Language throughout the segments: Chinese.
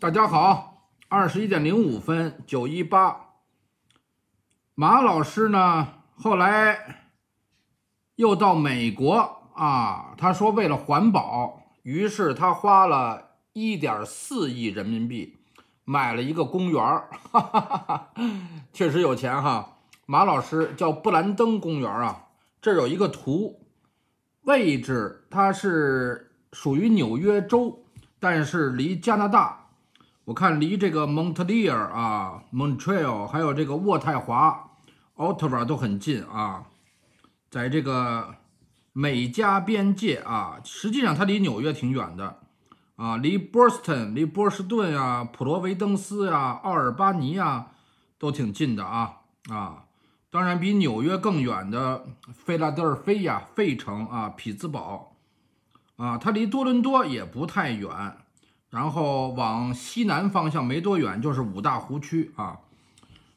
大家好，二十一点零五分，九一八。马老师呢，后来又到美国啊。他说为了环保，于是他花了一点四亿人民币买了一个公园哈哈哈哈，确实有钱哈。马老师叫布兰登公园啊，这有一个图，位置它是属于纽约州，但是离加拿大。我看离这个蒙特利尔啊、蒙特利尔，还有这个渥太华、奥特瓦都很近啊，在这个美加边界啊，实际上它离纽约挺远的啊，离波士顿、离波士顿啊、普罗维登斯啊、奥尔巴尼亚都挺近的啊啊，当然比纽约更远的费拉德尔菲亚、费城啊、匹兹堡啊，它离多伦多也不太远。然后往西南方向没多远就是五大湖区啊，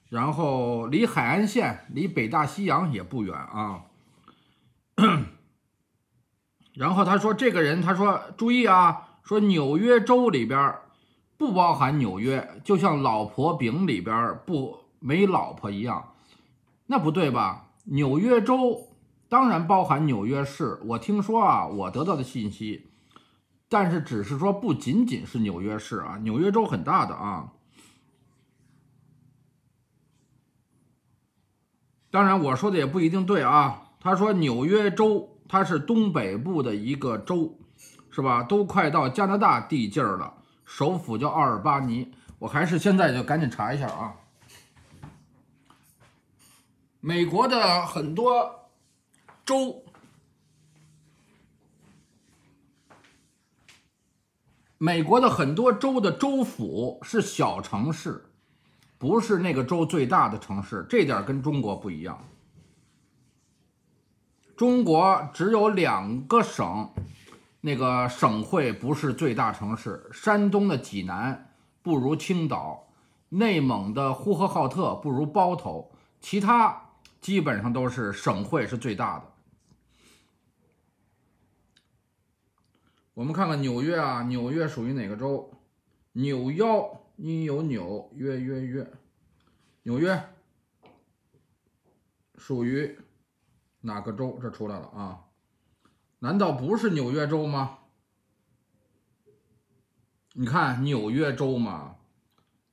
然后离海岸线、离北大西洋也不远啊。然后他说：“这个人，他说注意啊，说纽约州里边不包含纽约，就像老婆饼里边不没老婆一样，那不对吧？纽约州当然包含纽约市。我听说啊，我得到的信息。”但是，只是说不仅仅是纽约市啊，纽约州很大的啊。当然，我说的也不一定对啊。他说纽约州它是东北部的一个州，是吧？都快到加拿大地界儿了，首府叫阿尔巴尼。我还是现在就赶紧查一下啊。美国的很多州。美国的很多州的州府是小城市，不是那个州最大的城市，这点跟中国不一样。中国只有两个省，那个省会不是最大城市，山东的济南不如青岛，内蒙的呼和浩特不如包头，其他基本上都是省会是最大的。我们看看纽约啊，纽约属于哪个州？纽约，你有纽约约约，纽约属于哪个州？这出来了啊，难道不是纽约州吗？你看纽约州嘛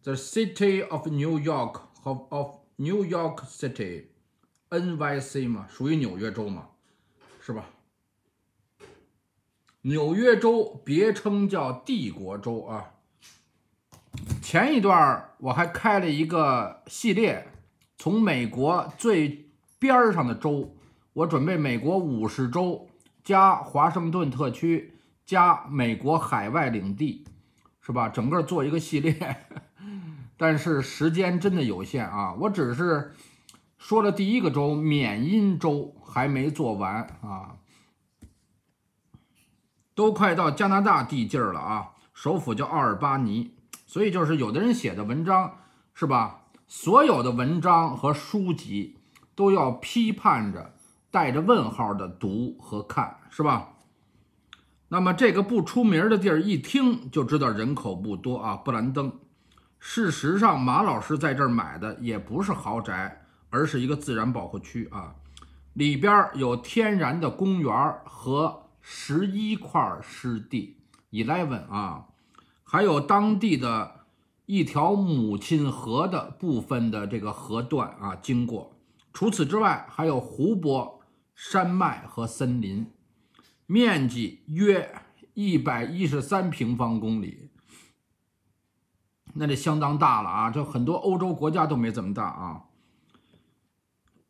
t h e city of New York 和 of New York City，N Y C 嘛，属于纽约州嘛，是吧？纽约州别称叫帝国州啊。前一段我还开了一个系列，从美国最边儿上的州，我准备美国五十州加华盛顿特区加美国海外领地，是吧？整个做一个系列，但是时间真的有限啊。我只是说了第一个州缅因州还没做完啊。都快到加拿大地界儿了啊，首府叫奥尔巴尼，所以就是有的人写的文章是吧？所有的文章和书籍都要批判着带着问号的读和看是吧？那么这个不出名的地儿一听就知道人口不多啊，布兰登。事实上，马老师在这儿买的也不是豪宅，而是一个自然保护区啊，里边有天然的公园和。十一块湿地，eleven 啊，还有当地的一条母亲河的部分的这个河段啊经过。除此之外，还有湖泊、山脉和森林，面积约一百一十三平方公里。那这相当大了啊，这很多欧洲国家都没这么大啊。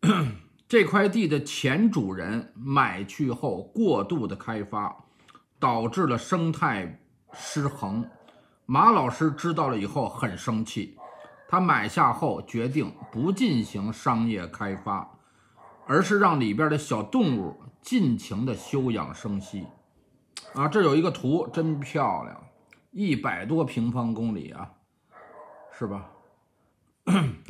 这块地的前主人买去后过度的开发，导致了生态失衡。马老师知道了以后很生气，他买下后决定不进行商业开发，而是让里边的小动物尽情的休养生息。啊，这有一个图，真漂亮，一百多平方公里啊，是吧？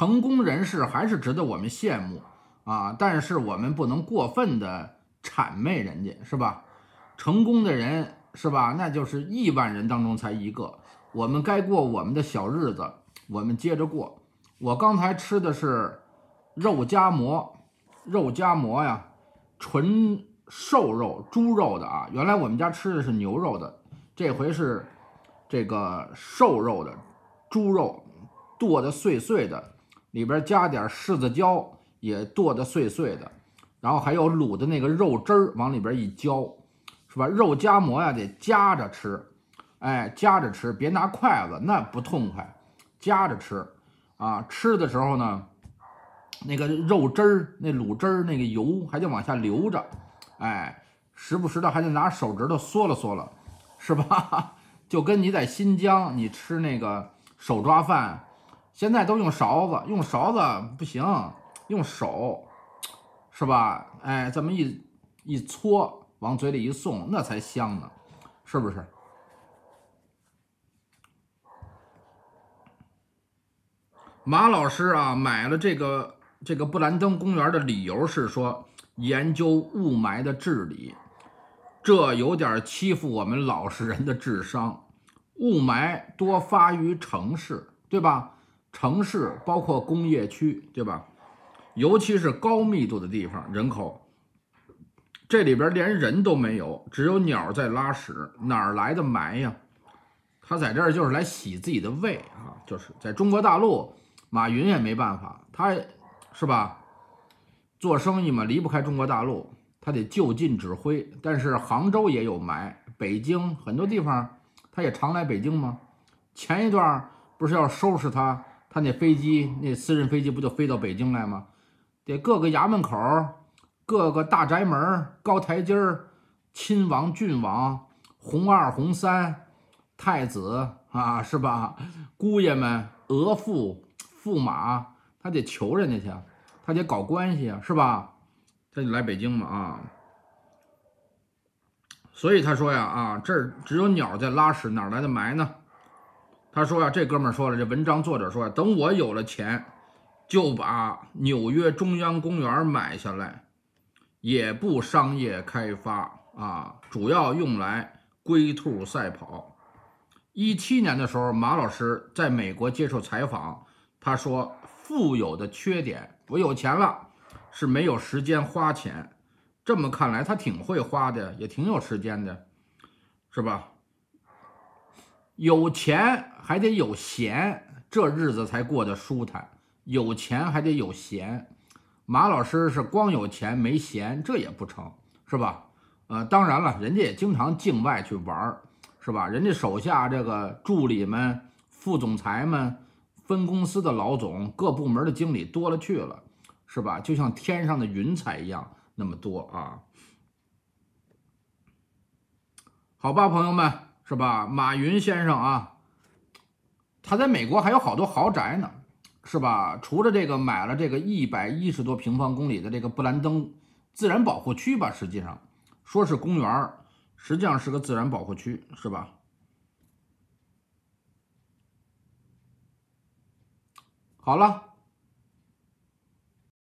成功人士还是值得我们羡慕啊，但是我们不能过分的谄媚人家，是吧？成功的人是吧？那就是亿万人当中才一个。我们该过我们的小日子，我们接着过。我刚才吃的是肉夹馍，肉夹馍呀，纯瘦肉猪肉的啊。原来我们家吃的是牛肉的，这回是这个瘦肉的猪肉，剁的碎碎的。里边加点柿子椒，也剁得碎碎的，然后还有卤的那个肉汁儿往里边一浇，是吧？肉夹馍呀得夹着吃，哎，夹着吃，别拿筷子，那不痛快，夹着吃，啊，吃的时候呢，那个肉汁儿、那卤汁儿、那个油还得往下流着，哎，时不时的还得拿手指头嗦了嗦了，是吧？就跟你在新疆，你吃那个手抓饭。现在都用勺子，用勺子不行，用手，是吧？哎，这么一一搓，往嘴里一送，那才香呢，是不是？马老师啊，买了这个这个布兰登公园的理由是说研究雾霾的治理，这有点欺负我们老实人的智商。雾霾多发于城市，对吧？城市包括工业区，对吧？尤其是高密度的地方，人口这里边连人都没有，只有鸟在拉屎，哪儿来的霾呀？他在这儿就是来洗自己的胃啊！就是在中国大陆，马云也没办法，他是吧？做生意嘛，离不开中国大陆，他得就近指挥。但是杭州也有霾，北京很多地方，他也常来北京吗？前一段不是要收拾他？他那飞机，那私人飞机不就飞到北京来吗？得各个衙门口各个大宅门高台阶儿，亲王、郡王、红二、红三、太子啊，是吧？姑爷们、额驸、驸马，他得求人家去，他得搞关系啊，是吧？他就来北京嘛啊。所以他说呀啊，这儿只有鸟在拉屎，哪来的埋呢？他说呀，这哥们儿说了，这文章作者说等我有了钱，就把纽约中央公园买下来，也不商业开发啊，主要用来龟兔赛跑。一七年的时候，马老师在美国接受采访，他说：“富有的缺点，我有钱了，是没有时间花钱。这么看来，他挺会花的，也挺有时间的，是吧？”有钱还得有闲，这日子才过得舒坦。有钱还得有闲，马老师是光有钱没闲，这也不成，是吧？呃，当然了，人家也经常境外去玩儿，是吧？人家手下这个助理们、副总裁们、分公司的老总、各部门的经理多了去了，是吧？就像天上的云彩一样那么多啊。好吧，朋友们。是吧，马云先生啊，他在美国还有好多豪宅呢，是吧？除了这个买了这个一百一十多平方公里的这个布兰登自然保护区吧，实际上说是公园实际上是个自然保护区，是吧？好了。